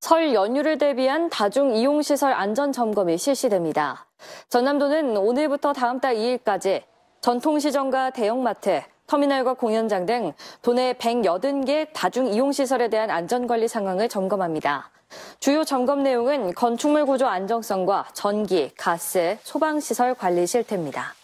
설 연휴를 대비한 다중 이용시설 안전 점검이 실시됩니다. 전남도는 오늘부터 다음 달 2일까지 전통시장과 대형마트, 터미널과 공연장 등 도내 180개 다중 이용시설에 대한 안전관리 상황을 점검합니다. 주요 점검 내용은 건축물 구조 안정성과 전기, 가스, 소방시설 관리 실태입니다.